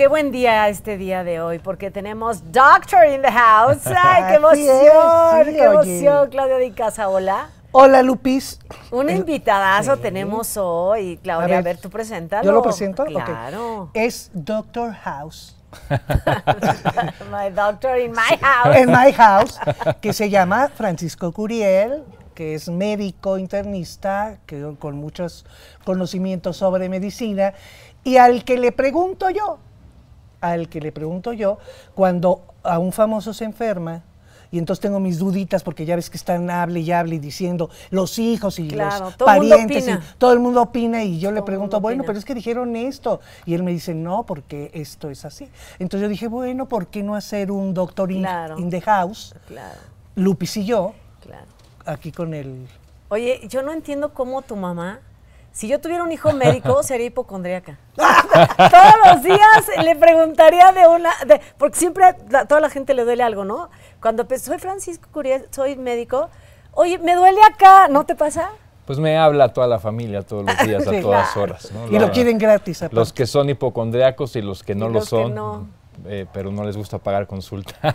qué buen día este día de hoy, porque tenemos Doctor in the House. ¡Ay, qué emoción! ¡Qué emoción! Claudia de Casa, hola. Hola, Lupis. Un invitadazo tenemos hoy, Claudia. A ver, tú preséntalo. ¿Yo lo presento? Claro. Es Doctor House. my doctor in my house. En my house, que se llama Francisco Curiel, que es médico internista, que, con muchos conocimientos sobre medicina, y al que le pregunto yo, al que le pregunto yo cuando a un famoso se enferma y entonces tengo mis duditas porque ya ves que están hable y hable diciendo los hijos y los parientes todo el mundo opina y yo le pregunto, bueno, pero es que dijeron esto y él me dice, "No, porque esto es así." Entonces yo dije, "Bueno, ¿por qué no hacer un doctor in, the house?" Lupis y yo. Aquí con él. Oye, yo no entiendo cómo tu mamá si yo tuviera un hijo médico, sería hipocondríaca. Todos los días le preguntaría de una. porque siempre a toda la gente le duele algo, ¿no? Cuando soy Francisco Curia, soy médico. Oye, me duele acá, ¿no te pasa? Pues me habla toda la familia todos los días, a todas horas. Y lo quieren gratis. Los que son hipocondríacos y los que no lo son. Que no. Eh, pero no les gusta pagar consulta.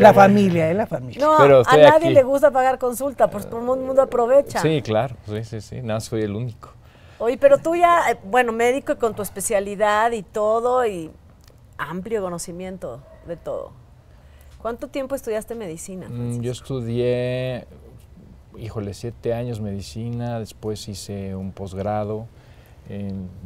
la familia, es eh, la familia. No, a nadie le gusta pagar consulta, pues todo el mundo aprovecha. Sí, claro, sí, sí, sí, nada, no, soy el único. Oye, pero tú ya, eh, bueno, médico y con tu especialidad y todo, y amplio conocimiento de todo. ¿Cuánto tiempo estudiaste medicina? Mm, yo estudié, híjole, siete años medicina, después hice un posgrado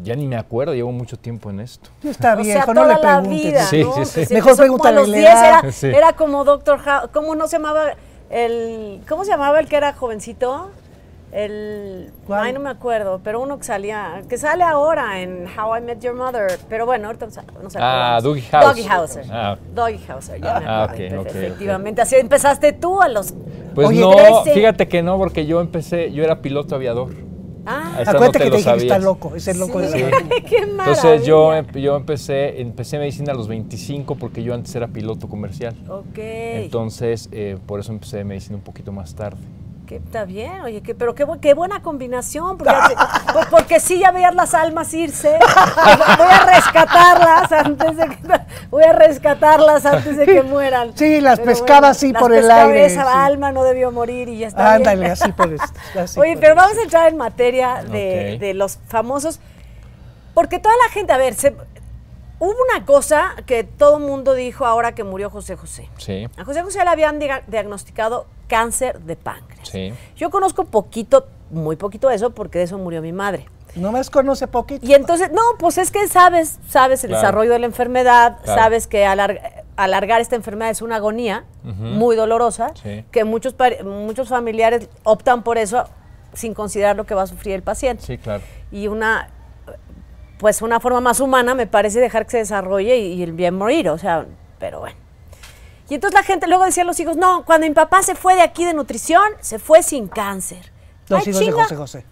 ya ni me acuerdo, llevo mucho tiempo en esto. Está bien, no le preguntes. sí, sí. Mejor pregúntale. Era, era como Doctor House, ¿cómo no se llamaba el, cómo se llamaba el que era jovencito? El, ay, no me acuerdo, pero uno que salía, que sale ahora en How I Met Your Mother, pero bueno, ahorita no se Ah, Doggy House. Doggy Hauser. Ah, Doggy Hauser, ya ah, me okay, Efectivamente, así empezaste tú a los. Pues no, fíjate que no, porque yo empecé, yo era piloto aviador. Ah, acuérdate que te dije que está loco, es loco de la Entonces yo, em, yo empecé, empecé medicina a los 25 porque yo antes era piloto comercial. Ok. Entonces eh, por eso empecé medicina un poquito más tarde está bien, oye, pero qué, qué buena combinación, porque, sí ya veían las almas irse, voy a rescatarlas antes de que, voy a rescatarlas antes de que mueran. Sí, las pescadas por el aire. Esa alma no debió morir y ya está. Ándale, así puedes. oye, pero vamos a entrar en materia de, los famosos, porque toda la gente, a ver, hubo una cosa que todo el mundo dijo ahora que murió José José. Sí. A José José le habían diagnosticado cáncer de páncreas. Yo conozco poquito, muy poquito de eso, porque de eso murió mi madre. No me conoce poquito. Y entonces, no, pues es que sabes, sabes el desarrollo de la enfermedad, sabes que alargar esta enfermedad es una agonía muy dolorosa, que muchos, muchos familiares optan por eso sin considerar lo que va a sufrir el paciente. Sí, claro. Y una pues una forma más humana me parece dejar que se desarrolle y el bien morir, o sea, pero bueno. Y entonces la gente luego decía a los hijos, no, cuando mi papá se fue de aquí de nutrición, se fue sin cáncer. Los hijos de José José.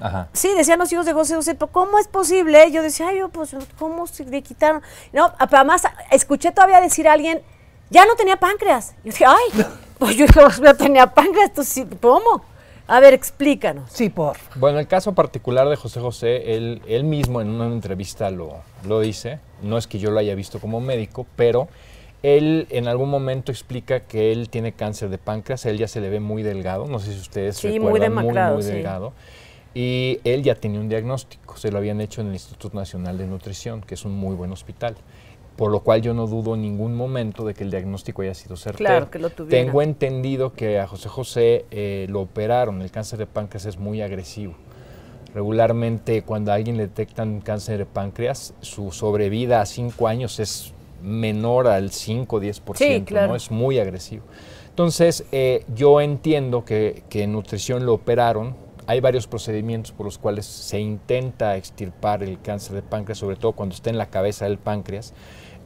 Ajá. Sí, decían los hijos de José José, pero ¿cómo es posible? Yo decía, Ay, yo, pues, ¿cómo se le quitaron? No, además, escuché todavía decir a alguien, ya no tenía páncreas. Yo dije, ¡ay! Pues yo pues, no tenía páncreas, entonces, ¿cómo? A ver, explícanos. Sí, por. Bueno, el caso particular de José José, él, mismo en una entrevista lo, lo dice. No es que yo lo haya visto como médico, pero él en algún momento explica que él tiene cáncer de páncreas, él ya se le ve muy delgado, no sé si ustedes recuerdan, muy, muy, delgado. Y él ya tenía un diagnóstico, se lo habían hecho en el Instituto Nacional de Nutrición, que es un muy buen hospital. Por lo cual yo no dudo en ningún momento de que el diagnóstico haya sido certero. Claro, que lo Tengo entendido que a José José eh, lo operaron, el cáncer de páncreas es muy agresivo. Regularmente cuando a alguien le detectan cáncer de páncreas, su sobrevida a cinco años es menor al 5 o 10%, ¿no? Es muy agresivo. Entonces, eh, yo entiendo que, en nutrición lo operaron. Hay varios procedimientos por los cuales se intenta extirpar el cáncer de páncreas, sobre todo cuando está en la cabeza del páncreas.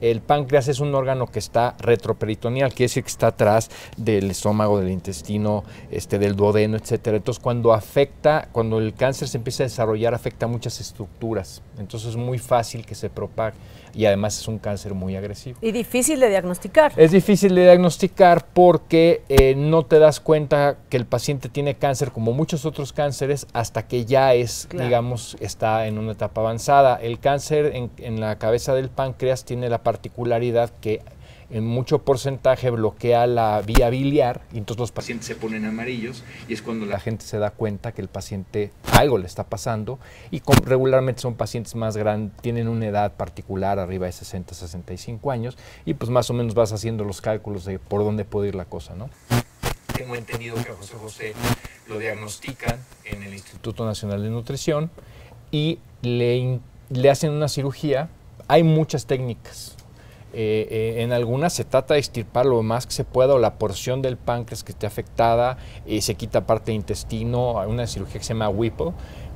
El páncreas es un órgano que está retroperitoneal, quiere decir que está atrás del estómago, del intestino, este, del duodeno, etcétera. Entonces, cuando afecta, cuando el cáncer se empieza a desarrollar, afecta muchas estructuras. Entonces, es muy fácil que se propague y además es un cáncer muy agresivo. Y difícil de diagnosticar. Es difícil de diagnosticar porque eh, no te das cuenta que el paciente tiene cáncer como muchos otros cánceres hasta que ya es, digamos, está en una etapa avanzada. El cáncer en la cabeza del páncreas tiene la particularidad que en mucho porcentaje bloquea la vía biliar y entonces los pacientes se ponen amarillos y es cuando la gente se da cuenta que el paciente algo le está pasando y regularmente son pacientes más grandes, tienen una edad particular arriba de 60, 65 años y pues más o menos vas haciendo los cálculos de por dónde puede ir la cosa, ¿no? Tengo entendido que a José José lo diagnostican en el Instituto Nacional de Nutrición y le, le hacen una cirugía. Hay muchas técnicas eh, eh, en algunas se trata de extirpar lo más que se pueda o la porción del páncreas que esté afectada, y eh, se quita parte de intestino, hay una cirugía que se llama Whipple,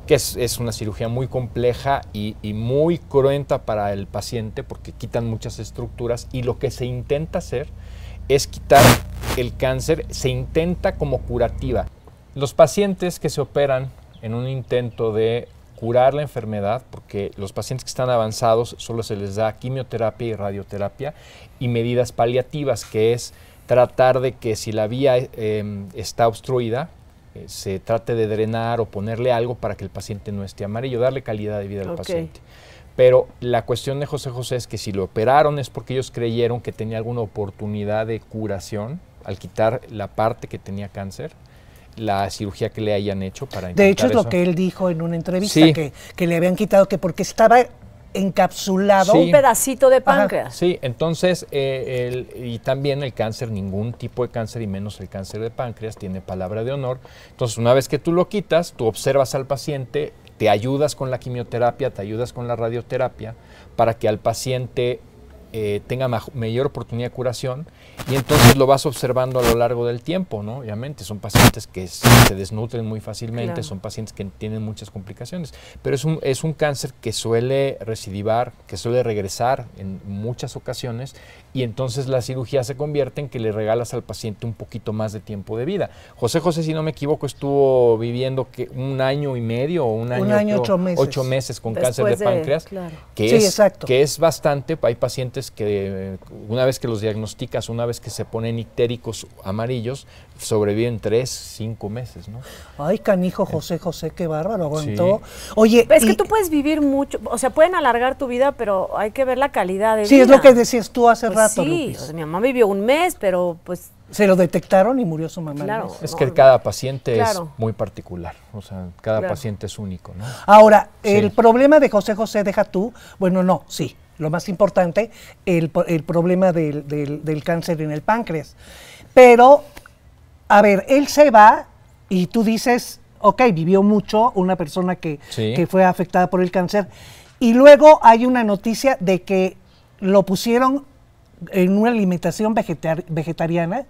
que es, una cirugía muy compleja y, muy cruenta para el paciente porque quitan muchas estructuras y lo que se intenta hacer es quitar el cáncer, se intenta como curativa. Los pacientes que se operan en un intento de curar la enfermedad, porque los pacientes que están avanzados solo se les da quimioterapia y radioterapia, y medidas paliativas, que es tratar de que si la vía eh, em, está obstruida, eh, se trate de drenar o ponerle algo para que el paciente no esté amarillo, darle calidad de vida al paciente. Pero la cuestión de José José es que si lo operaron es porque ellos creyeron que tenía alguna oportunidad de curación al quitar la parte que tenía cáncer la cirugía que le hayan hecho para De hecho, es lo que él dijo en una entrevista, que, le habían quitado, que porque estaba encapsulado un pedacito de páncreas. Sí, entonces, eh, y también el cáncer, ningún tipo de cáncer, y menos el cáncer de páncreas, tiene palabra de honor. Entonces, una vez que tú lo quitas, tú observas al paciente, te ayudas con la quimioterapia, te ayudas con la radioterapia, para que al paciente eh, tenga mayor oportunidad de curación y entonces lo vas observando a lo largo del tiempo, ¿no? Obviamente, son pacientes que se desnutren muy fácilmente, son pacientes que tienen muchas complicaciones, pero es un, cáncer que suele recidivar, que suele regresar en muchas ocasiones y entonces la cirugía se convierte en que le regalas al paciente un poquito más de tiempo de vida. José José, si no me equivoco, estuvo viviendo que un año y medio o un año, ocho, meses. con cáncer de, páncreas, que, que es bastante, hay pacientes que una vez que los diagnosticas, una vez que se ponen ictéricos amarillos, sobreviven tres, cinco meses, ¿no? Ay, canijo José José, qué bárbaro, aguantó. Oye, es que tú puedes vivir mucho, o sea, pueden alargar tu vida, pero hay que ver la calidad de sí, vida. es lo que decías tú hace pues rato, Sí, mi mamá vivió un mes, pero pues se lo detectaron y murió su mamá. es que cada paciente es muy particular, o sea, cada paciente es único. Ahora, el problema de José José, deja tú, bueno, no, sí, lo más importante, el, problema del, cáncer en el páncreas. Pero, a ver, él se va y tú dices, ok, vivió mucho una persona que, fue afectada por el cáncer. Y luego hay una noticia de que lo pusieron en una alimentación vegetariana.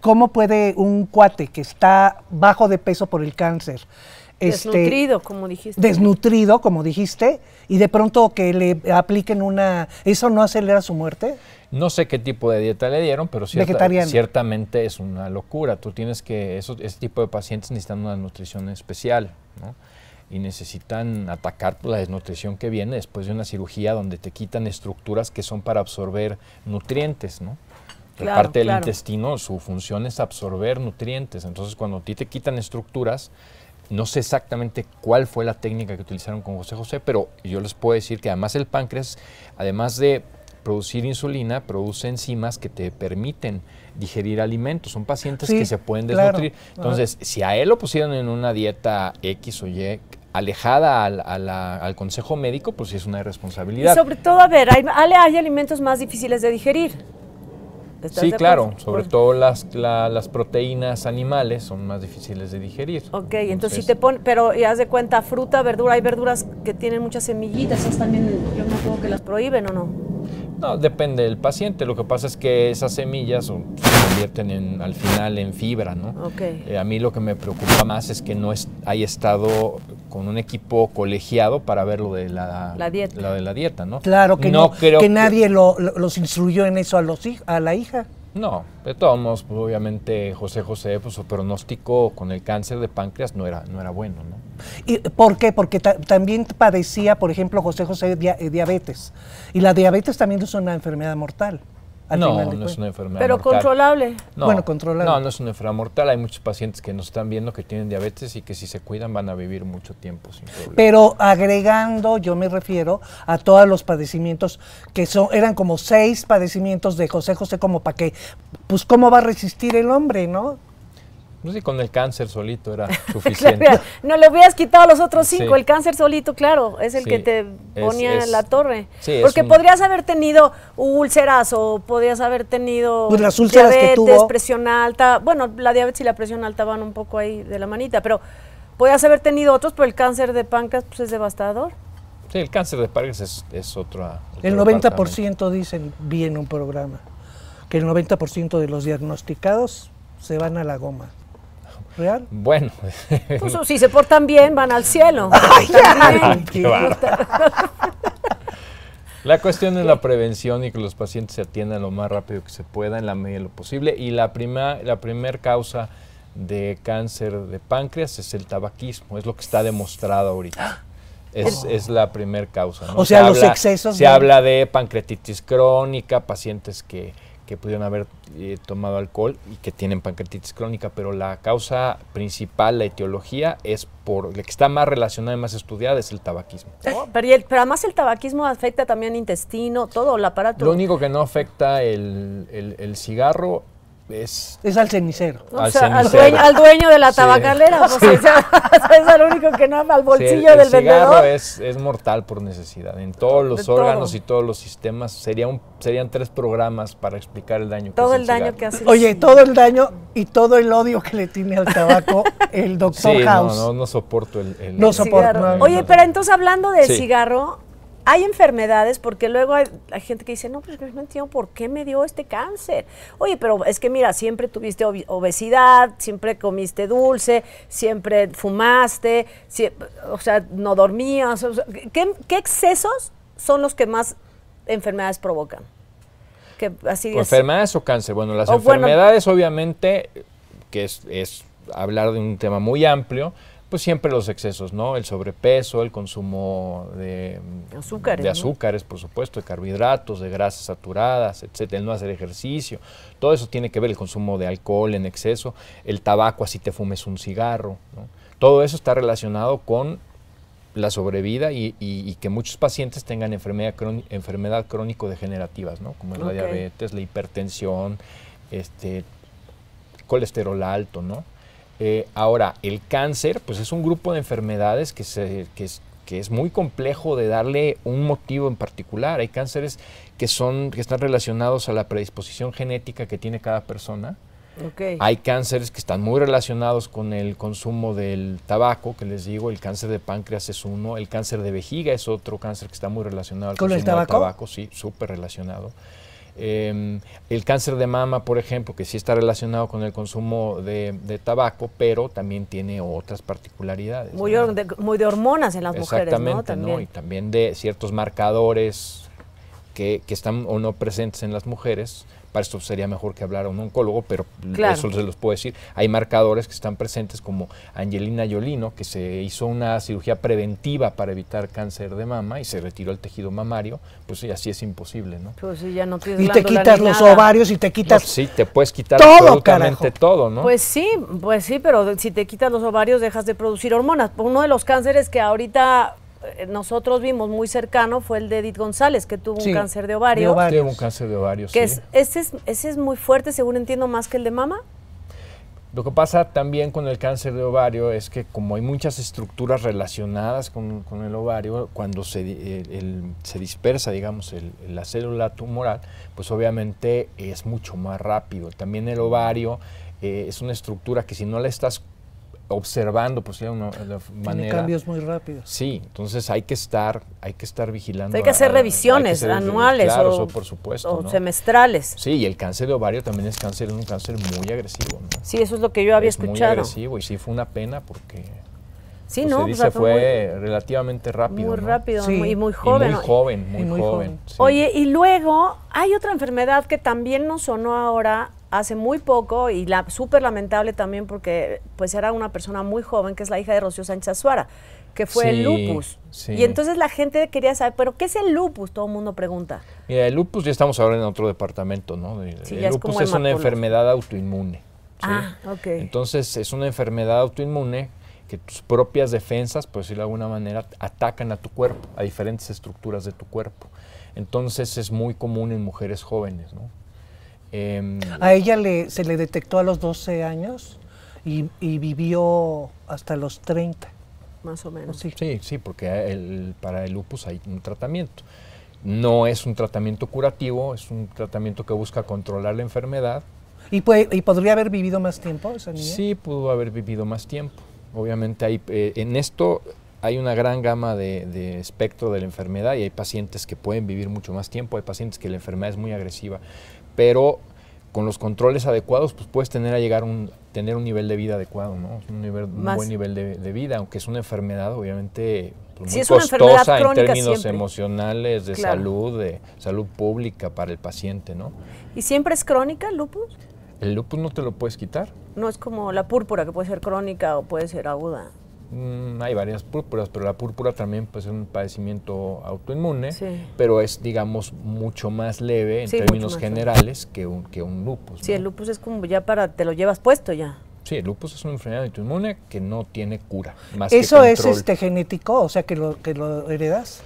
¿Cómo puede un cuate que está bajo de peso por el cáncer, desnutrido, este, como dijiste. Desnutrido, como dijiste, y de pronto que le apliquen una... ¿Eso no acelera su muerte? No sé qué tipo de dieta le dieron, pero ciertamente es una locura. Tú tienes que... ese tipo de pacientes necesitan una nutrición especial, ¿no? Y necesitan atacar pues, la desnutrición que viene después de una cirugía donde te quitan estructuras que son para absorber nutrientes, ¿no? Claro, parte del intestino, su función es absorber nutrientes. Entonces, cuando a ti te quitan estructuras, no sé exactamente cuál fue la técnica que utilizaron con José José, pero yo les puedo decir que además el páncreas, además de producir insulina, produce enzimas que te permiten digerir alimentos. Son pacientes que se pueden desnutrir. Entonces, si a él lo pusieron en una dieta X o Y alejada al, al consejo médico, pues sí es una irresponsabilidad. Y sobre todo, a ver, hay, hay alimentos más difíciles de digerir sí, claro, sobre todo las, proteínas animales son más difíciles de digerir. Ok, entonces, si te pones, pero y haz de cuenta, fruta, verdura, hay verduras que tienen muchas semillitas, esas también yo no creo que las prohíben o no. No, depende del paciente. Lo que pasa es que esas semillas se convierten al final en fibra, ¿no? Eh, a mí lo que me preocupa más es que no haya hay estado con un equipo colegiado para ver lo de la, dieta, de la dieta ¿no? Claro que no, creo que nadie los instruyó en eso a los a la hija. No, de todos modos, pues, obviamente José José, pues su pronóstico con el cáncer de páncreas no era, bueno, ¿no? ¿Y por qué? Porque también padecía, por ejemplo, José José eh, diabetes. Y la diabetes también es una enfermedad mortal no, no es una enfermedad Pero controlable. bueno, controlable. No, no es una enfermedad mortal. Hay muchos pacientes que nos están viendo que tienen diabetes y que si se cuidan van a vivir mucho tiempo sin problemas. Pero agregando, yo me refiero a todos los padecimientos que son, eran como seis padecimientos de José José como para que, pues cómo va a resistir el hombre, ¿no? Pues sí, con el cáncer solito era suficiente. no le hubieras quitado los otros cinco, el cáncer solito, claro, es el que te ponía en la torre. Porque podrías haber tenido úlceras o podrías haber tenido pues diabetes, presión alta. Bueno, la diabetes y la presión alta van un poco ahí de la manita, pero podrías haber tenido otros, pero el cáncer de páncreas pues, es devastador. Sí, el cáncer de páncreas es, es otra... El 90% dicen, bien un programa, que el 90% de los diagnosticados se van a la goma real. Bueno. Pues, si se portan bien, van al cielo. la cuestión es la prevención y que los pacientes se atiendan lo más rápido que se pueda en la medida de lo posible. Y la primera la primera causa de cáncer de páncreas es el tabaquismo, es lo que está demostrado ahorita. Es, la primera causa. O sea, los excesos. Se habla de pancreatitis crónica, pacientes que que pudieron haber eh, tomado alcohol y que tienen pancreatitis crónica, pero la causa principal, la etiología, es por la que está más relacionada y más estudiada es el tabaquismo. Eh, pero, y el, además el tabaquismo afecta también intestino, todo el aparato. Lo único que no afecta el, el cigarro es... al cenicero. O al, sea, Al, dueño, de la tabacalera, pues, Es, el único que no, al bolsillo del del el vendedor. Es, mortal por necesidad, en todos los órganos y todos los sistemas. Sería un, serían tres programas para explicar el daño todo el, daño que hace. Oye, todo el daño y todo el odio que le tiene al tabaco el doctor House. No, no, no soporto el, el no soporto. Oye, pero entonces hablando del cigarro, hay enfermedades, porque luego hay, gente que dice, no, pues no entiendo por qué me dio este cáncer. Oye, pero es que mira, siempre tuviste obesidad, siempre comiste dulce, siempre fumaste, o sea, no dormías. ¿qué, excesos son los que más enfermedades provocan? Que así ¿Enfermedades o cáncer? Bueno, las enfermedades obviamente, que es, es hablar de un tema muy amplio, pues siempre los excesos, ¿no? El sobrepeso, el consumo de azúcares, de azúcares por supuesto, de carbohidratos, de grasas saturadas, etcétera, el no hacer ejercicio, todo eso tiene que ver el consumo de alcohol en exceso, el tabaco así te fumes un cigarro, ¿no? Todo eso está relacionado con la sobrevida y, que muchos pacientes tengan enfermedad, enfermedad crónico-degenerativas, ¿no? Como la diabetes, la hipertensión, este, colesterol alto, ¿no? Eh, ahora, el cáncer, pues es un grupo de enfermedades que, que, es, muy complejo de darle un motivo en particular. Hay cánceres que, son, que están relacionados a la predisposición genética que tiene cada persona. Hay cánceres que están muy relacionados con el consumo del tabaco, que les digo, el cáncer de páncreas es uno, el cáncer de vejiga es otro cáncer que está muy relacionado al consumo el tabaco? del tabaco, sí, súper relacionado. Em, el cáncer de mama, por ejemplo, que sí está relacionado con el consumo de, tabaco, pero también tiene otras particularidades. Muy, de, hormonas en las mujeres, ¿no? Y también de ciertos marcadores que, están o no presentes en las mujeres para esto sería mejor que hablar a un oncólogo, pero eso se los puedo decir. Hay marcadores que están presentes como Angelina Yolino, que se hizo una cirugía preventiva para evitar cáncer de mama y se retiró el tejido mamario, pues así es imposible, ¿no? Pues sí, ya no tienes Y te quitas los ovarios y te quitas Sí, te puedes quitar absolutamente todo, ¿no? Pues sí, pues sí, pero si te quitas los ovarios dejas de producir hormonas. Uno de los cánceres que ahorita eh, nosotros vimos muy cercano fue el de Edith González, que tuvo un cáncer de ovario. ovario. un cáncer de ovario, que sí. ese, es, muy fuerte, según entiendo, más que el de mama. Lo que pasa también con el cáncer de ovario es que como hay muchas estructuras relacionadas con, el ovario, cuando se, se dispersa, digamos, la célula tumoral, pues obviamente es mucho más rápido. También el ovario eh, es una estructura que si no la estás observando, pues ya una, manera. Tiene cambios muy rápidos. Sí, entonces hay que estar, hay que estar vigilando. Hay que hacer revisiones anuales o, por supuesto, semestrales. Sí, y el cáncer de ovario también es cáncer, es un cáncer muy agresivo. Sí, eso es lo que yo había escuchado. Muy agresivo y sí fue una pena porque. Sí, no, se fue, relativamente rápido. Muy rápido y muy joven. Y muy joven, muy, joven. Oye, y luego hay otra enfermedad que también nos sonó ahora hace muy poco y la, súper lamentable también porque pues era una persona muy joven que es la hija de Rocío Sánchez Azuara, que fue el lupus. Y entonces la gente quería saber, pero ¿qué es el lupus? Todo el mundo pregunta. Mira, el lupus ya estamos ahora en otro departamento, ¿no? El, lupus es, una enfermedad autoinmune. Ah, ok. Entonces es una enfermedad autoinmune que tus propias defensas, por decirlo de alguna manera, atacan a tu cuerpo, a diferentes estructuras de tu cuerpo. Entonces es muy común en mujeres jóvenes, ¿no? Em, ¿A ella se le detectó a los 12 años y, vivió hasta los 30? Más o menos. Sí, sí, porque para el lupus hay un tratamiento. No es un tratamiento curativo, es un tratamiento que busca controlar la enfermedad. ¿Y, podría haber vivido más tiempo esa niña? Sí, pudo haber vivido más tiempo. Obviamente eh, en esto hay una gran gama de, espectro de la enfermedad y hay pacientes que pueden vivir mucho más tiempo, hay pacientes que la enfermedad es muy agresiva pero con los controles adecuados, pues puedes tener a llegar un, tener un nivel de vida adecuado, ¿no? Un, buen nivel de, vida, aunque es una enfermedad, obviamente, pues, muy costosa en términos emocionales, de salud, de salud pública para el paciente, ¿no? ¿Y siempre es crónica el lupus? El lupus no te lo puedes quitar. No es como la púrpura, que puede ser crónica o puede ser aguda. Mm, hay varias púrpuras, pero la púrpura también puede ser un padecimiento autoinmune, pero es, digamos, mucho más leve en términos generales que un, que un lupus. Sí, el lupus es como ya para, te lo llevas puesto ya. Sí, el lupus es una enfermedad autoinmune que no tiene cura. Más ¿Eso es este genético? O sea, que lo, que lo heredas.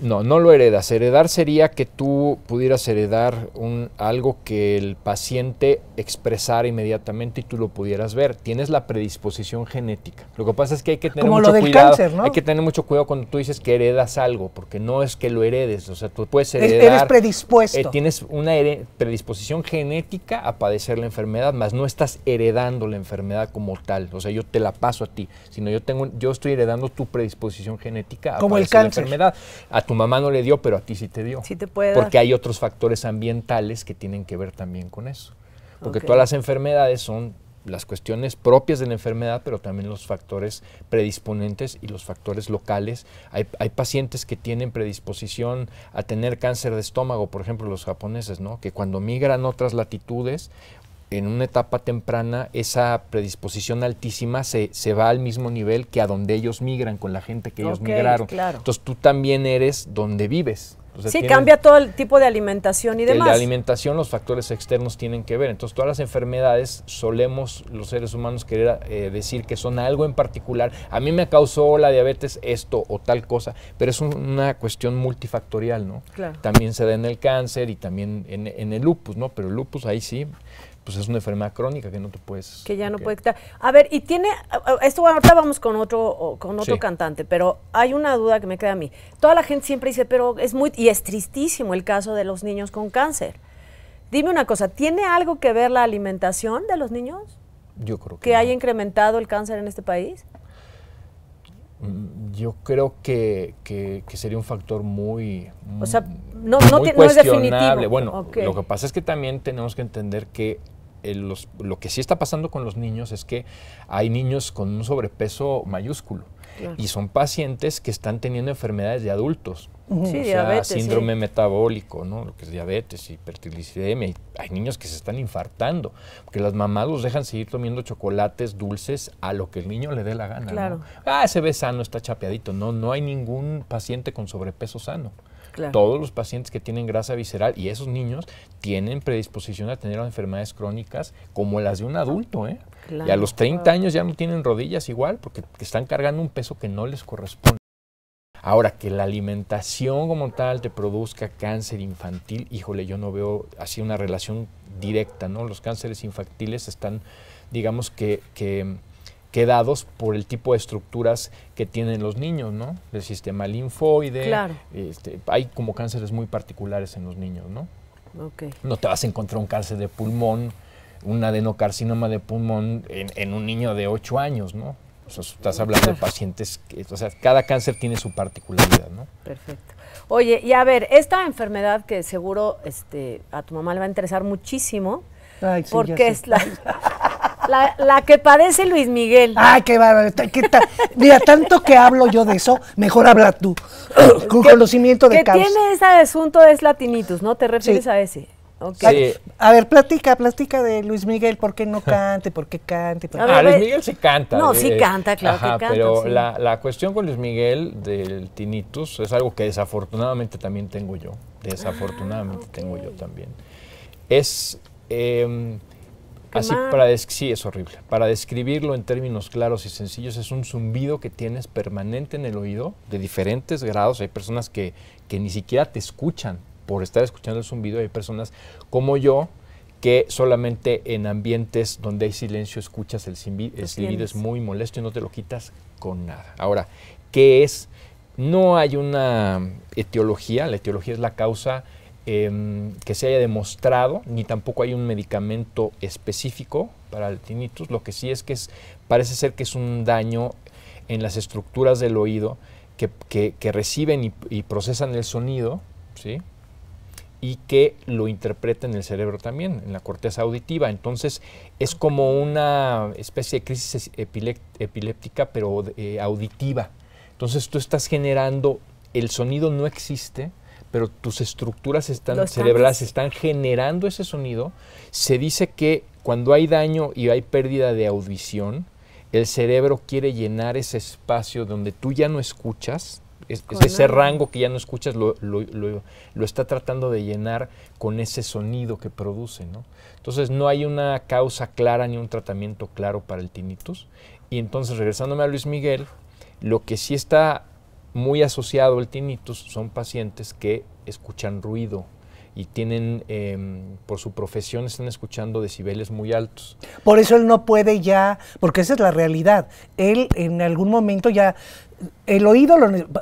No, no lo heredas. Heredar sería que tú pudieras heredar un, algo que el paciente expresara inmediatamente y tú lo pudieras ver. Tienes la predisposición genética. Lo que pasa es que hay que tener mucho cuidado. ¿no? Hay que tener mucho cuidado cuando tú dices que heredas algo, porque no es que lo heredes. O sea, tú puedes heredar. Eres predispuesto. Eh, tienes una predisposición genética a padecer la enfermedad, más no estás heredando la enfermedad como tal. O sea, yo te la paso a ti, sino yo tengo, yo estoy heredando tu predisposición genética a padecer la enfermedad tu mamá no le dio, pero a ti sí te dio. Sí te puede Porque hay otros factores ambientales que tienen que ver también con eso. Porque todas las enfermedades son las cuestiones propias de la enfermedad, pero también los factores predisponentes y los factores locales. Hay, hay, pacientes que tienen predisposición a tener cáncer de estómago, por ejemplo, los japoneses, ¿no? Que cuando migran a otras latitudes en una etapa temprana esa predisposición altísima se, se, va al mismo nivel que a donde ellos migran, con la gente que ellos migraron. Entonces tú también eres donde vives. sí, cambia todo el tipo de alimentación y demás. La alimentación, los factores externos tienen que ver. Entonces, todas las enfermedades solemos los seres humanos querer eh, decir que son algo en particular. A mí me causó la diabetes esto o tal cosa, pero es una cuestión multifactorial, ¿no? Claro. También se da en el cáncer y también en, en el lupus, ¿no? Pero el lupus ahí sí pues es una enfermedad crónica que no te puedes... Que ya no puede quitar. A ver, y tiene, esto ahorita vamos con otro, con otro cantante, pero hay una duda que me queda a mí. Toda la gente siempre dice, pero es muy, y es tristísimo el caso de los niños con cáncer. Dime una cosa, ¿tiene algo que ver la alimentación de los niños? Yo creo que... ¿Que haya incrementado el cáncer en este país? Mm, yo creo que, que, que sería un factor muy... O sea, no, cuestionable. es Bueno, lo que pasa es que también tenemos que entender que eh, lo que sí está pasando con los niños es que hay niños con un sobrepeso mayúsculo. Y son pacientes que están teniendo enfermedades de adultos. síndrome metabólico, ¿no? Lo que es diabetes, hipertensión, Hay niños que se están infartando, porque las mamás los dejan seguir tomando chocolates dulces a lo que el niño le dé la gana. Claro. Ah, se ve sano, está chapeadito. No, no hay ningún paciente con sobrepeso sano. Todos los pacientes que tienen grasa visceral y esos niños tienen predisposición a tener enfermedades crónicas como las de un adulto. ¿eh? Y a los 30 años ya no tienen rodillas igual porque están cargando un peso que no les corresponde. Ahora, que la alimentación como tal te produzca cáncer infantil, híjole, yo no veo así una relación directa, ¿no? Los cánceres infantiles están, digamos que quedados por el tipo de estructuras que tienen los niños, ¿no? El sistema linfoide. Claro. Este, hay como cánceres muy particulares en los niños, ¿no? Okay. No te vas a encontrar un cáncer de pulmón, un adenocarcinoma de pulmón en, un niño de 8 años, ¿no? O sea, estás hablando de pacientes, que, o sea, cada cáncer tiene su particularidad, ¿no? Perfecto. Oye, y a ver, esta enfermedad que seguro este, a tu mamá le va a interesar muchísimo, porque es la... La, que padece Luis Miguel. Ay, qué bárbaro. mira, tanto que hablo yo de eso, mejor habla tú. Con conocimiento de causa. tiene ese asunto es latinitus, ¿no? ¿Te refieres a ese? A ver, platica, platica de Luis Miguel, ¿por qué no cante? ¿Por qué cante? Ah, Luis Miguel sí canta. No, sí canta, claro que canta. Pero la, cuestión con Luis Miguel del tinnitus es algo que desafortunadamente también tengo yo. Desafortunadamente tengo yo también. Es... Em, Así, para sí, es horrible. Para describirlo en términos claros y sencillos, es un zumbido que tienes permanente en el oído, de diferentes grados. Hay personas que, que ni siquiera te escuchan por estar escuchando el zumbido. Hay personas como yo que solamente en ambientes donde hay silencio escuchas el zumbido. El zumbido es muy molesto y no te lo quitas con nada. Ahora, ¿qué es? No hay una etiología. La etiología es la causa Em, que se haya demostrado, ni tampoco hay un medicamento específico para el tinnitus. Lo que sí es que parece ser que es un daño en las estructuras del oído que, reciben y, procesan el sonido, ¿sí? Y que lo interpreta en el cerebro también, en la corteza auditiva. Entonces, es como una especie de crisis epiléptica, pero eh, auditiva. Entonces, tú estás generando, el sonido no existe, pero tus estructuras están, cerebrales están generando ese sonido. Se dice que cuando hay daño y hay pérdida de audición, el cerebro quiere llenar ese espacio donde tú ya no escuchas, ese rango que ya no escuchas lo, lo, está tratando de llenar con ese sonido que produce. ¿no? Entonces no hay una causa clara ni un tratamiento claro para el tinnitus. Y entonces regresándome a Luis Miguel, lo que sí está muy asociado el tinnitus son pacientes que escuchan ruido y tienen, em, por su profesión, están escuchando decibeles muy altos. Por eso él no puede ya, porque esa es la realidad. Él en algún momento ya, el oído,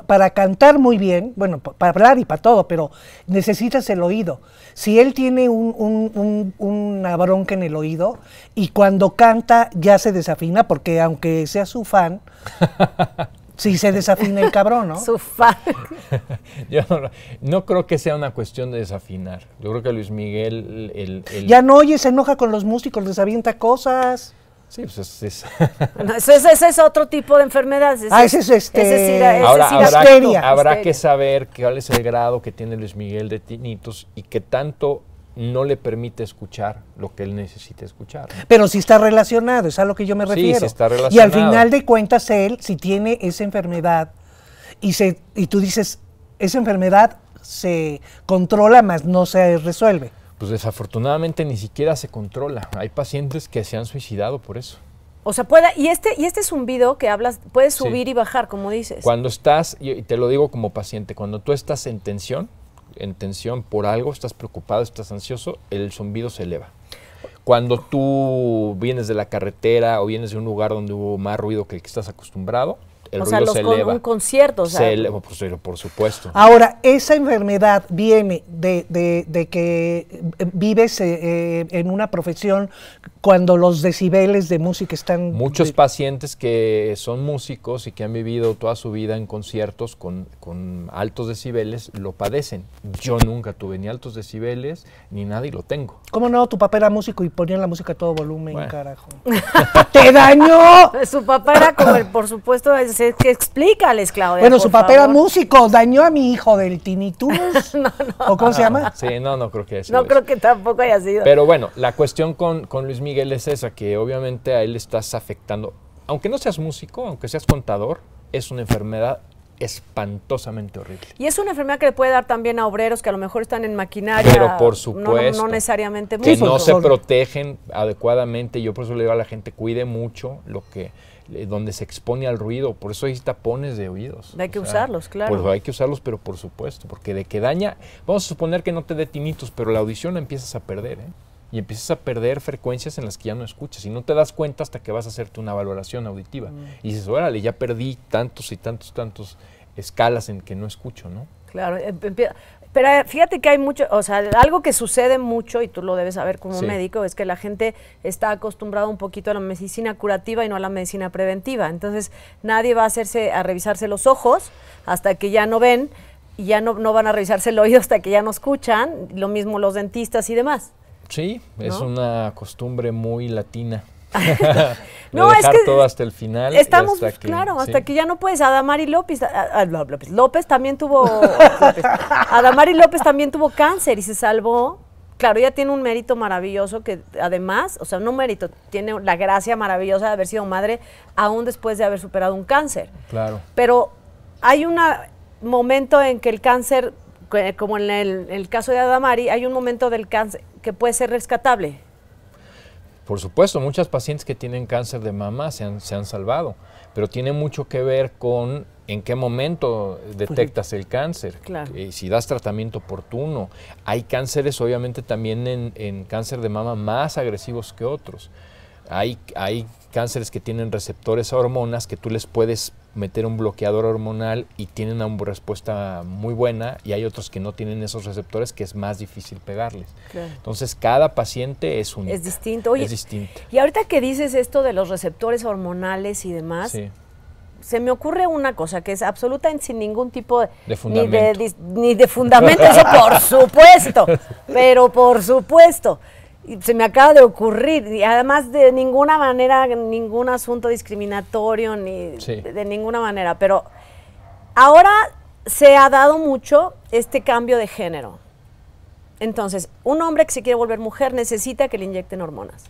para cantar muy bien, bueno, para hablar y para todo, pero necesitas el oído. Si él tiene un, un, una bronca en el oído y cuando canta ya se desafina, porque aunque sea su fan, Si se desafina el cabrón, ¿no? Su fan. Yo no, creo que sea una cuestión de desafinar. Yo creo que Luis Miguel... Ya no oye, se enoja con los músicos, les avienta cosas. Sí, pues es, ese, es otro tipo de enfermedad. ah, ese es este. Ese es Ahora, habrá, habrá que saber cuál es el grado que tiene Luis Miguel de Tinitos y qué tanto no le permite escuchar lo que él necesita escuchar. Pero si está relacionado, es a lo que yo me refiero. Sí, está relacionado. Y al final de cuentas él, si tiene esa enfermedad y, se, y tú dices, esa enfermedad se controla, más no se resuelve. Pues desafortunadamente ni siquiera se controla. Hay pacientes que se han suicidado por eso. O sea, y este, y este es que hablas, puede subir y bajar, como dices. Cuando estás, y te lo digo como paciente, cuando tú estás en tensión, en tensión por algo, estás preocupado, estás ansioso, el zumbido se eleva. Cuando tú vienes de la carretera o vienes de un lugar donde hubo más ruido que el que estás acostumbrado, o sea, con, un concierto. O se por, supuesto. Ahora, esa enfermedad viene de, de, que eh, vives eh, eh, en una profesión cuando los decibeles de música están... Muchos pacientes que son músicos y que han vivido toda su vida en conciertos con, altos decibeles lo padecen. Yo nunca tuve ni altos decibeles ni nada y lo tengo. ¿Cómo no? Tu papá era músico y ponía la música a todo volumen, carajo. ¡Te dañó! Su papá era como el, por supuesto, es, explícales, Claudia. Bueno, su papel a músico, dañó a mi hijo del tinnitus. ¿O cómo se llama? Ah, sí, no, no creo que haya No creo que tampoco haya sido. Pero bueno, la cuestión con, Luis Miguel es esa, que obviamente a él le estás afectando. Aunque no seas músico, aunque seas contador, es una enfermedad espantosamente horrible. Y es una enfermedad que le puede dar también a obreros que a lo mejor están en maquinaria. Pero por supuesto. No, necesariamente Que no se protegen adecuadamente. Yo por eso le digo a la gente, cuide mucho lo que, eh, donde se expone al ruido. Por eso hay tapones de oídos. Hay que usarlos, claro. hay que usarlos, pero por supuesto, porque de que daña, vamos a suponer que no te dé tinitos, pero la audición la empiezas a perder, ¿eh? Y empiezas a perder frecuencias en las que ya no escuchas y no te das cuenta hasta que vas a hacerte una valoración auditiva. Mm. Y dices, órale, ya perdí tantos y tantos, tantos escalas en que no escucho, ¿no? Claro, em, pero eh, fíjate que hay mucho, o sea, algo que sucede mucho, y tú lo debes saber como médico, es que la gente está acostumbrada un poquito a la medicina curativa y no a la medicina preventiva. Entonces, nadie va a hacerse, a revisarse los ojos hasta que ya no ven, y ya no, no van a revisarse el oído hasta que ya no escuchan, lo mismo los dentistas y demás. Sí, es una costumbre muy latina. no, es que todo hasta el final. Estamos, claro, hasta que ya no puedes. Adamari López, López, también tuvo, Adamari López también tuvo cáncer y se salvó. Claro, ella tiene un mérito maravilloso que además, o sea, no mérito, tiene la gracia maravillosa de haber sido madre aún después de haber superado un cáncer. Claro. Pero hay un momento en que el cáncer, como en el caso de Adamari, hay un momento del cáncer que puede ser rescatable por supuesto, muchas pacientes que tienen cáncer de mama se han, se han salvado, pero tiene mucho que ver con en qué momento detectas el cáncer, y eh, si das tratamiento oportuno. Hay cánceres, obviamente, también en cáncer de mama más agresivos que otros. Hay, cánceres que tienen receptores a hormonas que tú les puedes meter un bloqueador hormonal y tienen una respuesta muy buena y hay otros que no tienen esos receptores que es más difícil pegarles. Entonces cada paciente es un es distinto. es distinto. Y ahorita que dices esto de los receptores hormonales y demás, se me ocurre una cosa que es absolutamente sin ningún tipo de, Ni de, fundamento, por supuesto, pero por supuesto se me acaba de ocurrir, y además de ninguna manera, ningún asunto discriminatorio, ni de, ninguna manera, pero ahora se ha dado mucho este cambio de género. Entonces, un hombre que se quiere volver mujer necesita que le inyecten hormonas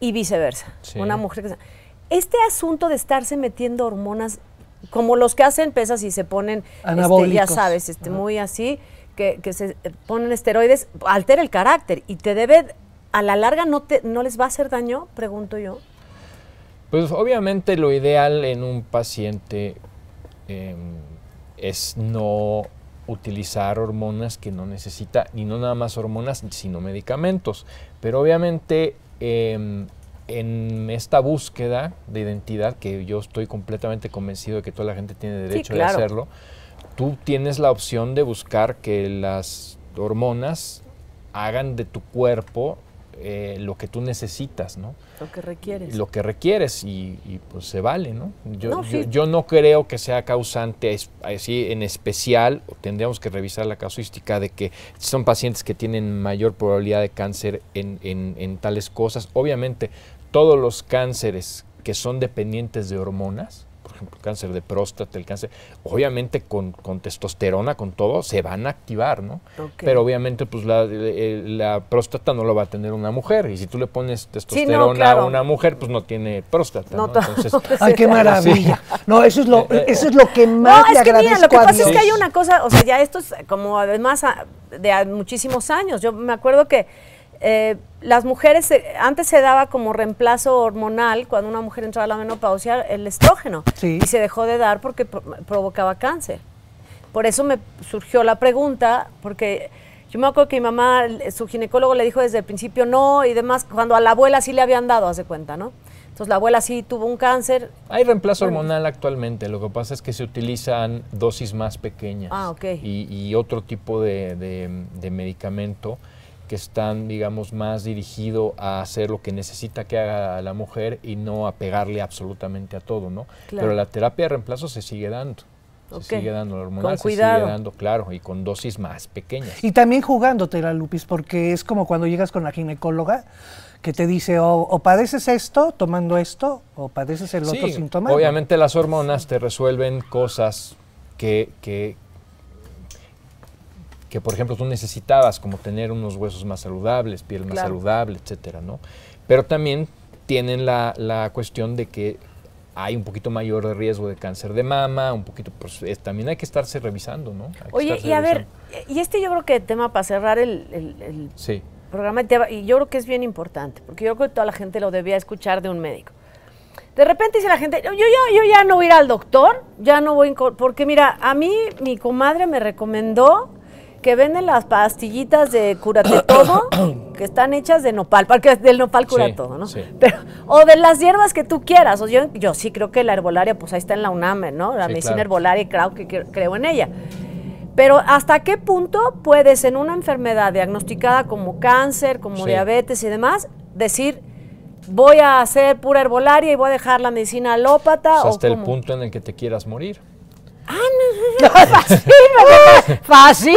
y viceversa. Una mujer Este asunto de estarse metiendo hormonas, como los que hacen pesas y se ponen, este, ya sabes, este, muy así, que, se ponen esteroides altera el carácter y te debe, a la larga no, te, no les va a hacer daño, pregunto yo. Pues obviamente lo ideal en un paciente em, es no utilizar hormonas que no necesita, y no nada más hormonas, sino medicamentos. Pero obviamente em, en esta búsqueda de identidad, que yo estoy completamente convencido de que toda la gente tiene derecho de hacerlo, tú tienes la opción de buscar que las hormonas hagan de tu cuerpo eh, lo que tú necesitas, ¿no? Lo que requieres. Lo que requieres y, pues se vale, ¿no? Yo no, creo que sea causante así en especial, tendríamos que revisar la casuística de que son pacientes que tienen mayor probabilidad de cáncer en, en tales cosas. Obviamente, todos los cánceres que son dependientes de hormonas, por ejemplo, cáncer de próstata, el cáncer, obviamente con, testosterona, con todo, se van a activar, ¿no? Pero obviamente, pues eh, eh, la, próstata no lo va a tener una mujer, y si tú le pones testosterona a una mujer, pues no tiene próstata, ¿no? ¡Ay, qué maravilla! No, eso es lo, eh, eso es lo que más no, es que mira, lo que pasa es que hay una cosa, o sea, ya esto es como además de muchísimos años, yo me acuerdo que las mujeres, eh, antes se daba como reemplazo hormonal cuando una mujer entraba a la menopausia el estrógeno y se dejó de dar porque provocaba cáncer. Por eso me surgió la pregunta, porque yo me acuerdo que mi mamá, eh, su ginecólogo le dijo desde el principio no y demás, cuando a la abuela sí le habían dado, hace cuenta, ¿no? Entonces la abuela sí tuvo un cáncer. Hay reemplazo hormonal actualmente, lo que pasa es que se utilizan dosis más pequeñas ah, y, otro tipo de medicamento que están, digamos, más dirigido a hacer lo que necesita que haga la mujer y no a pegarle absolutamente a todo, ¿no? Pero la terapia de reemplazo se sigue dando. Se sigue dando la hormonal, se sigue dando, claro, y con dosis más pequeñas. Y también jugándote la lupis, porque es como cuando llegas con la ginecóloga que te dice o, padeces esto tomando esto o padeces el otro síntoma. Obviamente las hormonas te resuelven cosas que, que por ejemplo tú necesitabas como tener unos huesos más saludables, piel más saludable, etcétera, ¿no? Pero también tienen la, cuestión de que hay un poquito mayor de riesgo de cáncer de mama, un poquito, pues también hay que estarse revisando, ¿no? Oye, y a ver, y este yo creo que tema para cerrar el, el, programa, y yo creo que es bien importante, porque yo creo que toda la gente lo debía escuchar de un médico. De repente dice la gente, yo, yo, yo ya no voy a ir al doctor, ya no voy, porque mira, a mí mi comadre me recomendó que venden las pastillitas de cúrate todo, que están hechas de nopal, porque del nopal cura todo, ¿no? Sí. Pero, o de las hierbas que tú quieras. O yo, yo sí creo que la herbolaria, pues ahí está en la UNAM, ¿no? La medicina herbolaria, creo que creo en ella. Pero ¿hasta qué punto puedes en una enfermedad diagnosticada como cáncer, como diabetes y demás, decir, voy a hacer pura herbolaria y voy a dejar la medicina alópata? Pues, o hasta el punto en el que te quieras morir. Ah, no, fácil, fácil.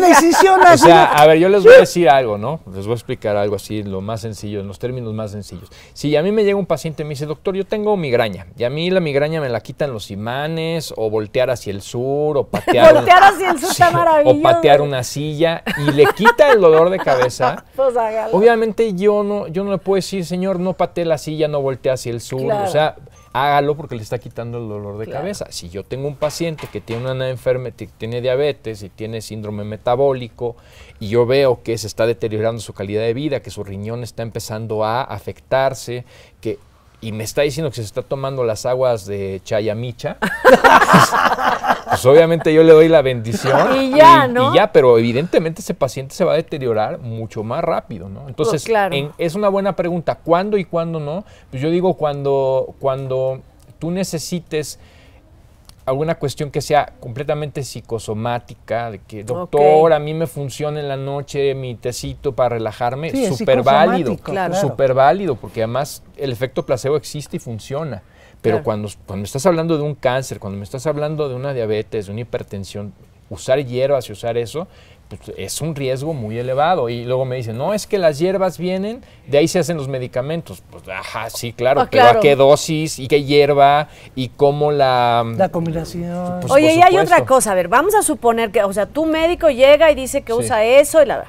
decisión O sea, a ver, yo les voy a decir algo, ¿no? Les voy a explicar algo así, lo más sencillo, en los términos más sencillos. Si a mí me llega un paciente y me dice, doctor, yo tengo migraña, y a mí la migraña me la quitan los imanes, o voltear hacia el sur, o patear. voltear hacia el sur O patear una silla, y le quita el dolor de cabeza. pues Obviamente yo no, yo no le puedo decir, señor, no patee la silla, no voltee hacia el sur. O sea, hágalo porque le está quitando el dolor de cabeza. Si yo tengo un paciente que tiene una enfermedad, tiene diabetes y tiene síndrome metabólico y yo veo que se está deteriorando su calidad de vida, que su riñón está empezando a afectarse, que y me está diciendo que se está tomando las aguas de Chayamicha, pues, obviamente yo le doy la bendición. Y ya, ¿no? Y ya, pero evidentemente ese paciente se va a deteriorar mucho más rápido, ¿no? Entonces, pues, es una buena pregunta, ¿cuándo y cuándo no? Pues yo digo cuando, cuando tú necesites alguna cuestión que sea completamente psicosomática, de que, doctor, a mí me funciona en la noche mi tecito para relajarme, súper válido, claro. súper válido, porque además el efecto placebo existe y funciona. Pero cuando, cuando me estás hablando de un cáncer, cuando me estás hablando de una diabetes, de una hipertensión, usar hierbas y usar eso, pues, es un riesgo muy elevado. Y luego me dicen, no, es que las hierbas vienen, de ahí se hacen los medicamentos. Pues, ajá, sí, claro, ah, pero ¿a qué dosis? ¿Y qué hierba? ¿Y cómo la...? Mm, la combinación. Pues, Oye, y hay otra cosa, a ver, vamos a suponer que, o sea, tu médico llega y dice que usa eso y la...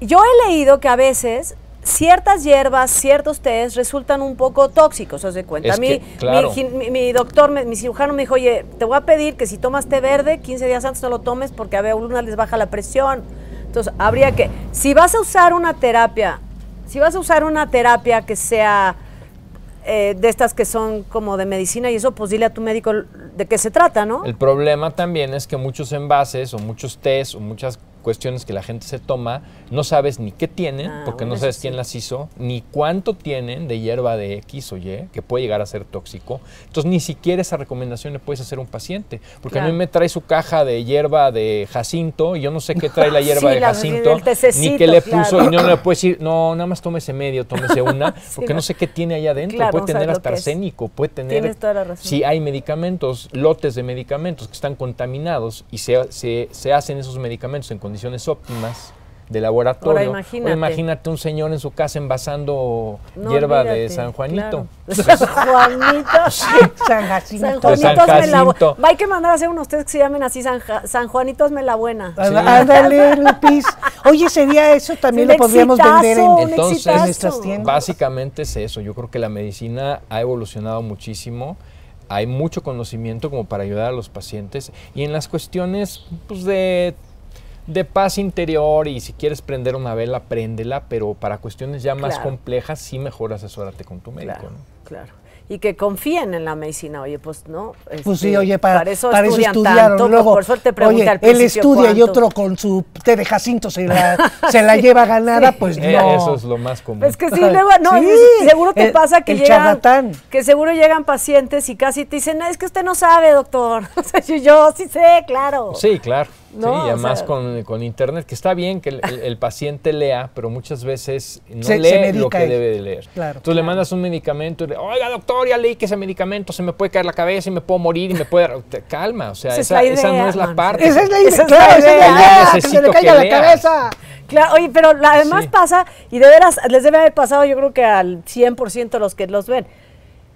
Yo he leído que a veces ciertas hierbas, ciertos tés resultan un poco tóxicos, de cuenta. A mí, mi, doctor, mi, cirujano me dijo, oye, te voy a pedir que si tomas té verde, 15 días antes no lo tomes porque a algunas les baja la presión. Entonces, habría que, si vas a usar una terapia, si vas a usar una terapia que sea eh, de estas que son como de medicina y eso, pues dile a tu médico de qué se trata, ¿no? El problema también es que muchos envases o muchos tés o muchas cuestiones que la gente se toma, no sabes ni qué tienen, ah, porque no sabes quién las hizo, ni cuánto tienen de hierba de X o Y, que puede llegar a ser tóxico. Entonces, ni siquiera esa recomendación le puedes hacer a un paciente, porque a mí me trae su caja de hierba de jacinto, y yo no sé qué trae la hierba de jacinto, ni qué le puso, y no le puedes decir, no, nada más tómese medio, tómese una, porque no sé qué tiene allá adentro, puede tener hasta arsénico, puede tener... Si hay medicamentos, lotes de medicamentos que están contaminados y se, se hacen esos medicamentos en condiciones óptimas de laboratorio. imagínate. imagínate. un señor en su casa envasando hierba de San Juanito. San Juanito. San Jacinto. San Juanito hay que mandar a hacer unos test que se llamen así San, Juanito San Juanitos me la buena. Ándale, Lupis. Oye, sería eso también lo podríamos vender en, entonces, en nuestras tiendas. Básicamente es eso. Yo creo que la medicina ha evolucionado muchísimo hay mucho conocimiento como para ayudar a los pacientes y en las cuestiones pues, de de paz interior y si quieres prender una vela, préndela, pero para cuestiones ya más complejas sí mejor asesórate con tu médico. Claro, ¿no? claro. Y que confíen en la medicina, oye, pues no. pues sí, este, oye, para, eso, estudian estudiaron. Pues, por suerte pregunta oye, él estudia y otro con su té de Jacinto se la, se lleva ganada, pues eh, no. eso es lo más común. Es que sí, luego, no, seguro te pasa que llegan. Que seguro llegan pacientes y casi te dicen, es que usted no sabe, doctor. yo sí sé, claro. Sí, claro y además con, internet, que está bien que el, paciente lea, pero muchas veces no lee lo que debe de leer. Tú le mandas un medicamento y le oiga doctor, ya leí que ese medicamento se me puede caer la cabeza y me puedo morir y me puede... Calma, o sea, esa, no es la parte. Esa es la idea, se le cae la cabeza. Claro, oye, pero además pasa, y de veras, les debe haber pasado yo creo que al 100% los que los ven.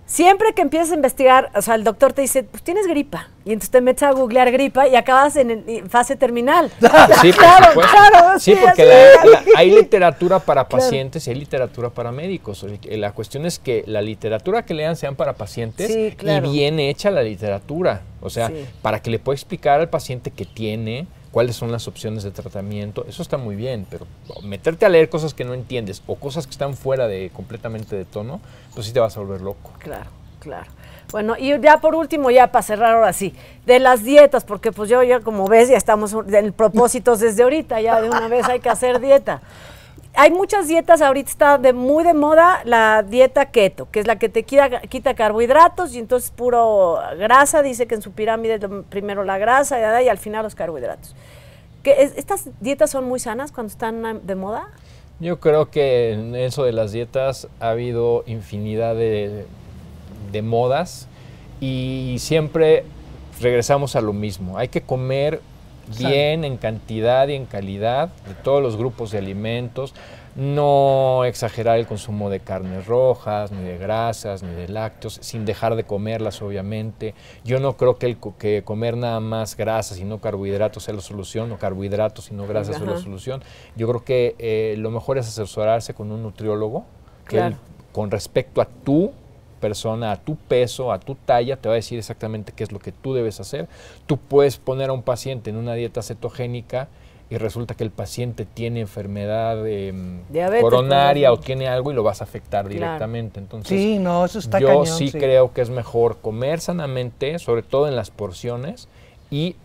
Siempre que empiezas a investigar, o sea, el doctor te dice, pues tienes gripa. Y entonces te metes a googlear gripa y acabas en, fase terminal. Sí, claro, claro. Sí, porque hay literatura para pacientes y hay literatura para médicos. La cuestión es que la literatura que lean sean para pacientes y bien hecha la literatura. O sea, para que le pueda explicar al paciente que tiene, cuáles son las opciones de tratamiento, eso está muy bien, pero meterte a leer cosas que no entiendes o cosas que están fuera de completamente de tono, pues sí te vas a volver loco. Claro, claro. Bueno, y ya por último, ya para cerrar ahora sí, de las dietas, porque pues yo ya como ves ya estamos en propósitos desde ahorita, ya de una vez hay que hacer dieta hay muchas dietas ahorita está de muy de moda la dieta keto, que es la que te quita, quita carbohidratos y entonces puro grasa, dice que en su pirámide primero la grasa y, al final los carbohidratos. ¿Estas dietas son muy sanas cuando están de moda? Yo creo que en eso de las dietas ha habido infinidad de, de modas y siempre regresamos a lo mismo. Hay que comer bien en cantidad y en calidad de todos los grupos de alimentos, no exagerar el consumo de carnes rojas, ni de grasas, ni de lácteos, sin dejar de comerlas obviamente. Yo no creo que, el, que comer nada más grasas y no carbohidratos sea la solución, o carbohidratos y no grasas sea la solución. Yo creo que eh, lo mejor es asesorarse con un nutriólogo, que con respecto a tú, persona a tu peso, a tu talla, te va a decir exactamente qué es lo que tú debes hacer. Tú puedes poner a un paciente en una dieta cetogénica y resulta que el paciente tiene enfermedad em, coronaria o tiene algo y lo vas a afectar directamente. Entonces, sí, no, eso está yo sí, creo que es mejor comer sanamente, sobre todo en las porciones, y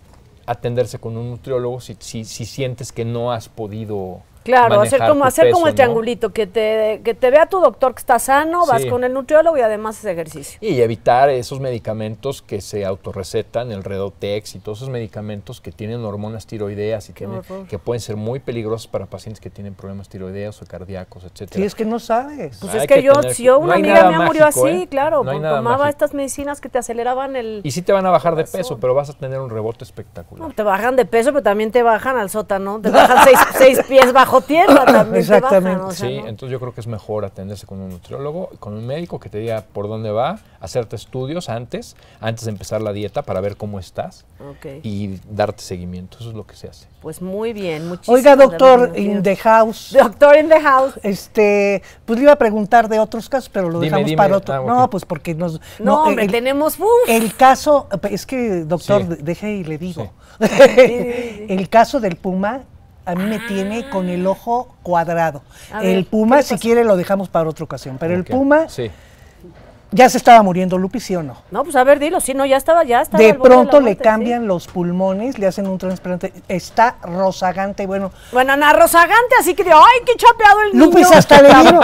atenderse con un nutriólogo si sientes que no has podido Claro, hacer como, hacer como el triangulito, que te, que te vea tu doctor que está sano, vas con el nutriólogo y además es ejercicio. Y evitar esos medicamentos que se autorrecetan, el Redotex y todos esos medicamentos que tienen hormonas tiroideas y que pueden ser muy peligrosos para pacientes que tienen problemas tiroideos o cardíacos, etcétera. Sí, es que no sabes. Pues es que, yo, si una amiga mía murió así, ¿eh? claro, tomaba estas medicinas que te aceleraban el... Y sí te van a bajar de peso, pero vas a tener un rebote espectacular. te bajan de peso, pero también te bajan al sótano, te bajan seis, seis pies bajo tierra también. Exactamente. sí, entonces yo creo que es mejor atenderse con un nutriólogo, con un médico que te diga por dónde va, hacerte estudios antes, antes de empezar la dieta para ver cómo estás y darte seguimiento. Eso es lo que se hace. Pues muy bien, muchísimas Oiga, doctor in the house. Doctor in the house. Este, pues le iba a preguntar de otros casos, pero lo dejamos para otro. Ah, no, pues porque nos. No, no tenemos. El caso, es que, doctor, deje y le digo. el caso del Puma a mí me tiene ah. con el ojo cuadrado. el puma, si quiere, lo dejamos para otra ocasión, pero el puma... Sí ya se estaba muriendo Lupi, ¿sí o no? No, pues a ver, dilo, sí, no, ya estaba, ya estaba. De pronto le cambian los pulmones, le hacen un trasplante, está rozagante, bueno. Bueno, nada rozagante, así que digo, ¡ay, qué chapeado el Lupis hasta le dieron,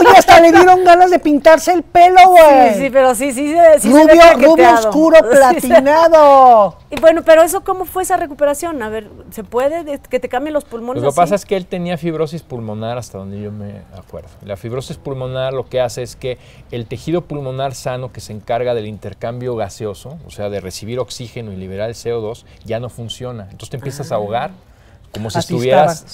oye, hasta le dieron ganas de pintarse el pelo, güey. Sí, sí, pero sí, sí, sí Rubio, rubio oscuro, platinado. y bueno, pero eso, ¿cómo fue esa recuperación? A ver, ¿se puede que te cambien los pulmones Lo que pasa es que él tenía fibrosis pulmonar, hasta donde yo me acuerdo. La fibrosis pulmonar lo que hace es que el tejido pulmonar sano que se encarga del intercambio gaseoso, o sea, de recibir oxígeno y liberar el CO2, ya no funciona. Entonces te empiezas a ah. ahogar, como si estuvieras,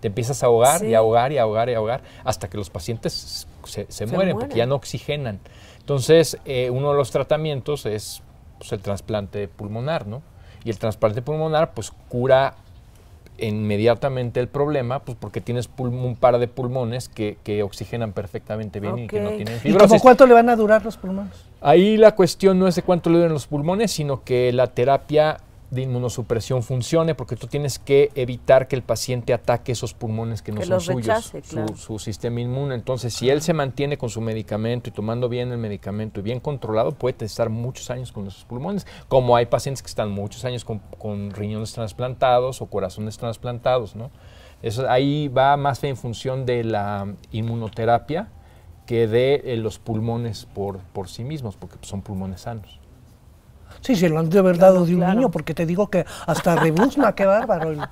te empiezas a ahogar y ahogar y ahogar y ahogar, hasta que los pacientes se, mueren, porque ya no oxigenan. Entonces, eh, uno de los tratamientos es pues, el trasplante pulmonar, ¿no? Y el trasplante pulmonar, pues, cura inmediatamente el problema, pues porque tienes un par de pulmones que, que oxigenan perfectamente bien y que no tienen fibrosis. ¿Y cuánto le van a durar los pulmones? Ahí la cuestión no es de cuánto le duran los pulmones, sino que la terapia de inmunosupresión funcione, porque tú tienes que evitar que el paciente ataque esos pulmones que no son suyos, su, sistema inmune. Entonces, si él se mantiene con su medicamento y tomando bien el medicamento y bien controlado, puede estar muchos años con esos pulmones, como hay pacientes que están muchos años con, riñones trasplantados o corazones trasplantados, ¿no? Eso, ahí va más en función de la inmunoterapia que de eh, los pulmones por, por sí mismos, porque son pulmones sanos. Sí, se lo han de haber dado de un niño, porque te digo que hasta rebuzna, qué bárbaro.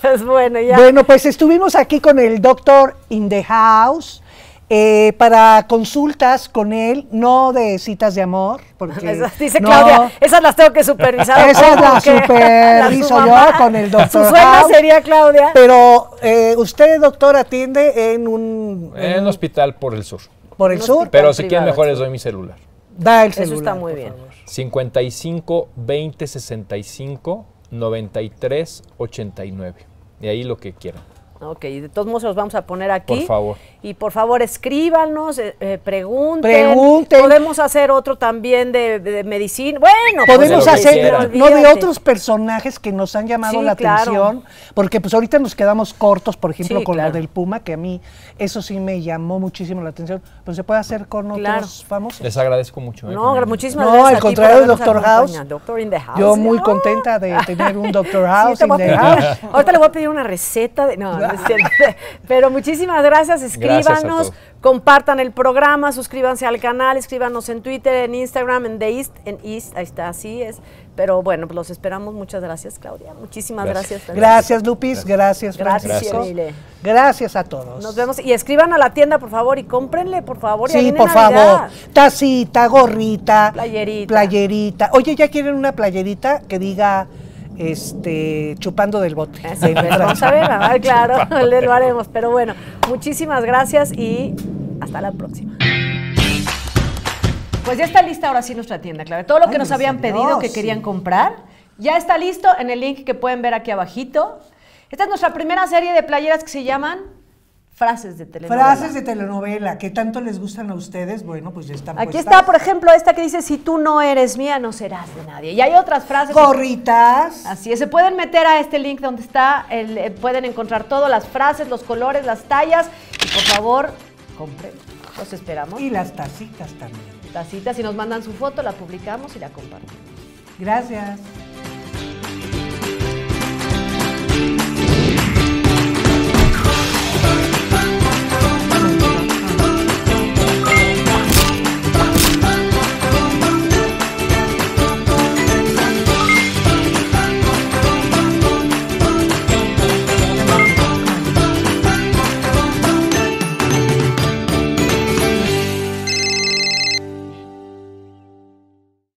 Pues bueno, ya. Bueno, pues estuvimos aquí con el doctor in the house. Eh, para consultas con él, no de citas de amor, porque... dice Claudia, esas las tengo que supervisar. Esas las superviso yo con el doctor. Su sueño sería Claudia. Pero eh, usted, doctor, atiende en un... En, un hospital por el sur. ¿Por el sur? Pero si quieren mejor les doy mi celular. Da el celular. Eso está muy bien. 55 20 65 93 89. Y ahí lo que quieran. Ok, de todos modos los vamos a poner aquí. Por favor. Y por favor escríbanos, eh, eh, pregunten. Podemos hacer otro también de, medicina. Bueno, pues, podemos hacer, no de otros personajes que nos han llamado la atención, porque pues ahorita nos quedamos cortos, por ejemplo, con lo del Puma, que a mí eso sí me llamó muchísimo la atención, pero se puede hacer con otros famosos. Les agradezco mucho. Eh, no, muchísimas gracias. No, al contrario del Doctor House, Yo muy contenta de tener un Doctor House in the house. Ahorita le voy a pedir una receta de... No, Pero muchísimas gracias, escríbanos, compartan el programa, suscríbanse al canal, escríbanos en Twitter, en Instagram, en The East, en East, ahí está, así es. Pero bueno, pues los esperamos. Muchas gracias, Claudia. Muchísimas gracias. Gracias, gracias Lupis. Gracias, Gracias. gracias. a todos. Nos vemos. Y escriban a la tienda, por favor, y cómprenle, por favor. Sí, por favor. Tacita, gorrita. Playerita. Playerita. Oye, ¿ya quieren una playerita que diga este, chupando del bote. Ah, sí, pues, vamos a ver, claro, lo haremos. Pero bueno, muchísimas gracias y hasta la próxima. Pues ya está lista ahora sí nuestra tienda, claro Todo lo que nos habían pedido que querían comprar, ya está listo en el link que pueden ver aquí abajito. Esta es nuestra primera serie de playeras que se llaman Frases de telenovela. Frases de telenovela que tanto les gustan a ustedes, bueno, pues ya están. Aquí está, por ejemplo, esta que dice, si tú no eres mía, no serás de nadie. Y hay otras frases. Corritas. así es, se pueden meter a este link donde está, eh, pueden encontrar todas las frases, los colores, las tallas. Y por favor, compren. Los esperamos. Y las tacitas también. Tacitas, si nos mandan su foto, la publicamos y la compartimos. Gracias.